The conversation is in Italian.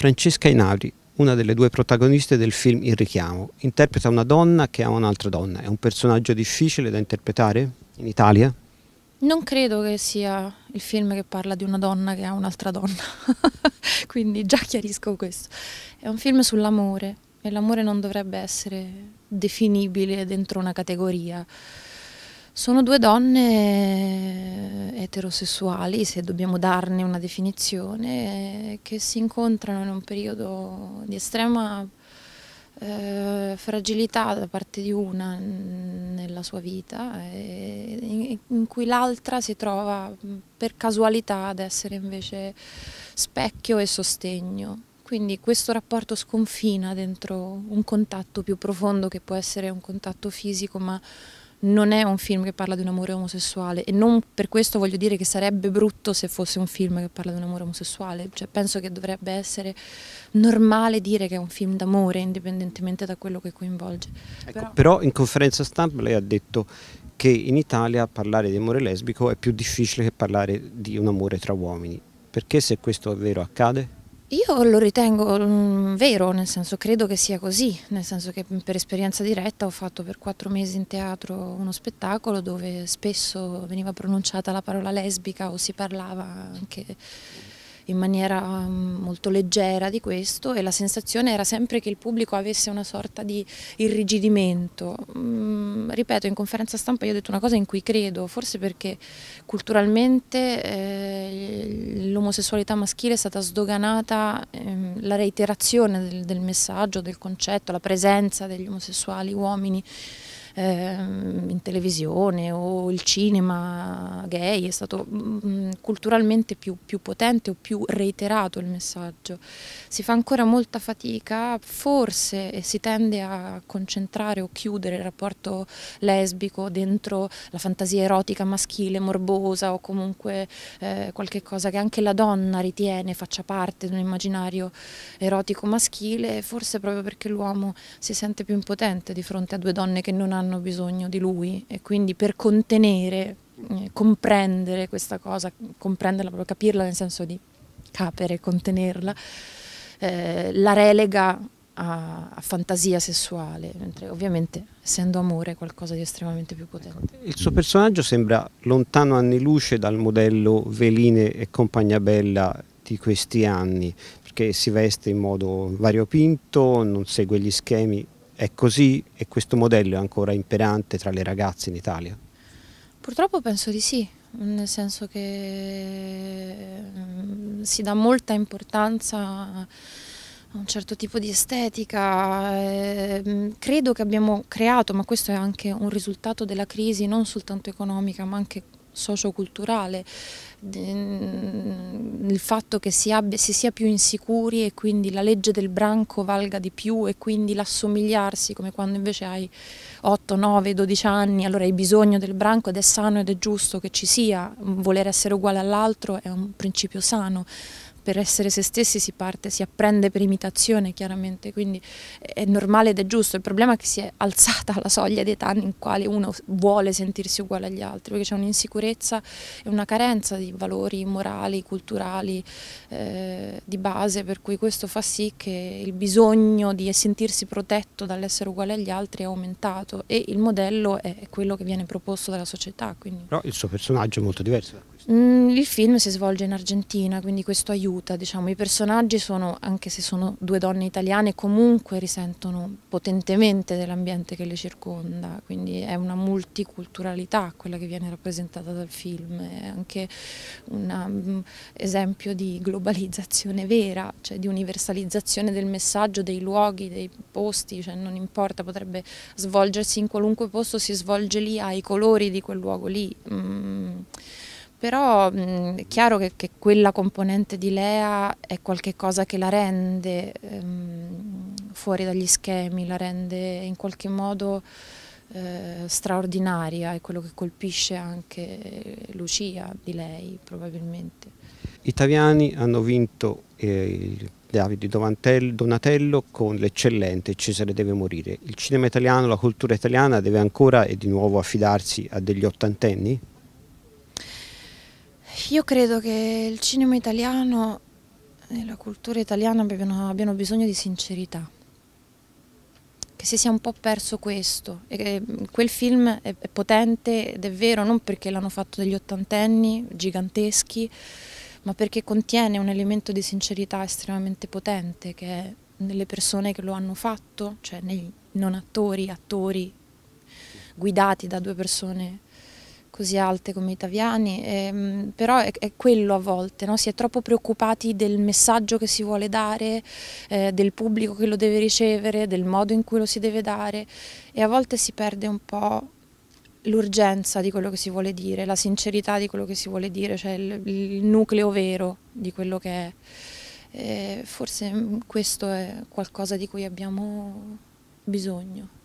Francesca Inaudi, una delle due protagoniste del film Il richiamo, interpreta una donna che ama un'altra donna. È un personaggio difficile da interpretare in Italia? Non credo che sia il film che parla di una donna che ha un'altra donna, quindi già chiarisco questo. È un film sull'amore e l'amore non dovrebbe essere definibile dentro una categoria. Sono due donne eh, eterosessuali, se dobbiamo darne una definizione, eh, che si incontrano in un periodo di estrema eh, fragilità da parte di una nella sua vita, eh, in, in, cui l'altra si trova mm, per casualità ad essere invece specchio e sostegno. Quindi questo rapporto sconfina dentro un contatto più profondo che può essere un contatto fisico, ma non è un film che parla di un amore omosessuale e non per questo voglio dire che sarebbe brutto se fosse un film che parla di un amore omosessuale, cioè, penso che dovrebbe essere normale dire che è un film d'amore indipendentemente da quello che coinvolge. Ecco, però... però in conferenza stampa lei ha detto che in Italia parlare di amore lesbico è più difficile che parlare di un amore tra uomini, perché se questo è vero accade? Io lo ritengo mh, mm, vero, nel senso credo che sia così, nel senso che mm, per esperienza diretta ho fatto per quattro mesi in teatro uno spettacolo dove spesso veniva pronunciata la parola lesbica o si parlava anche in maniera um, molto leggera di questo e la sensazione era sempre che il pubblico avesse una sorta di irrigidimento. Mm, ripeto, in conferenza stampa io ho detto una cosa in cui credo, forse perché culturalmente eh, l'omosessualità maschile è stata sdoganata, ehm, la reiterazione del messaggio, del concetto, la presenza degli omosessuali uomini Ehm, in televisione o il cinema gay, è stato mm, mm, culturalmente più, più potente o più reiterato il messaggio. Si fa ancora molta fatica, forse si tende a concentrare o chiudere il rapporto lesbico dentro la fantasia erotica maschile, morbosa o comunque eh, qualche cosa che anche la donna ritiene faccia parte di un immaginario erotico maschile, forse proprio perché l'uomo si sente più impotente di fronte a due donne che non hanno hanno bisogno di lui e quindi per contenere, eh, comprendere questa cosa, comprenderla, proprio capirla nel senso di capere, contenerla, eh, la relega a, a, fantasia sessuale, mentre ovviamente essendo amore è qualcosa di estremamente più potente. Ecco, il suo personaggio sembra lontano anni luce dal modello Veline e compagnia bella di questi anni, perché si veste in modo variopinto, non segue gli schemi è così e questo modello è ancora imperante tra le ragazze in Italia? Purtroppo penso di sì, nel senso che mm, si dà molta importanza a un certo tipo di estetica. Eh, mm, credo che abbiamo creato, ma questo è anche un risultato della crisi non soltanto economica ma anche socioculturale, mm, il fatto che si, abbia, si, sia più insicuri e quindi la legge del branco valga di più e quindi l'assomigliarsi come quando invece hai 8, 9, 12 anni, allora hai bisogno del branco ed è sano ed è giusto che ci sia, mm, voler essere uguale all'altro è un principio sano per essere se stessi si parte, si apprende per imitazione chiaramente, quindi è normale ed è giusto, il problema è che si è alzata la soglia di età in quale uno vuole sentirsi uguale agli altri, perché c'è un'insicurezza e una carenza di valori morali, culturali, eh, di base, per cui questo fa sì che il bisogno di sentirsi protetto dall'essere uguale agli altri è aumentato e il modello è quello che viene proposto dalla società. Quindi. Però il suo personaggio è molto diverso da quello Mm, il film si svolge in Argentina, quindi questo aiuta. Diciamo. I personaggi sono, anche se sono due donne italiane, comunque risentono potentemente dell'ambiente che le circonda, quindi è una multiculturalità quella che viene rappresentata dal film, è anche un um, esempio di globalizzazione vera, cioè di universalizzazione del messaggio, dei luoghi, dei posti, cioè non importa, potrebbe svolgersi in qualunque posto, si svolge lì, ha i colori di quel luogo lì. Mm però mh, è chiaro che, che, quella componente di Lea è qualcosa che la rende ehm, fuori dagli schemi, la rende in qualche modo eh, straordinaria, è quello che colpisce anche Lucia di lei probabilmente. Gli italiani hanno vinto eh, il Davide Donatello con l'eccellente Cesare deve morire. Il cinema italiano, la cultura italiana deve ancora e di nuovo affidarsi a degli ottantenni? Io credo che il cinema italiano e la cultura italiana abbiano, abbiano bisogno di sincerità, che si sia un po' perso questo. E quel film è, è potente ed è vero non perché l'hanno fatto degli ottantenni giganteschi, ma perché contiene un elemento di sincerità estremamente potente che è nelle persone che lo hanno fatto, cioè nei non attori, attori guidati da due persone così alte come italiani, ehm, però è, è, quello a volte, no? si è troppo preoccupati del messaggio che si vuole dare, eh, del pubblico che lo deve ricevere, del modo in cui lo si deve dare e a volte si perde un po' l'urgenza di quello che si vuole dire, la sincerità di quello che si vuole dire, cioè il, il nucleo vero di quello che è. E forse mm, questo è qualcosa di cui abbiamo bisogno.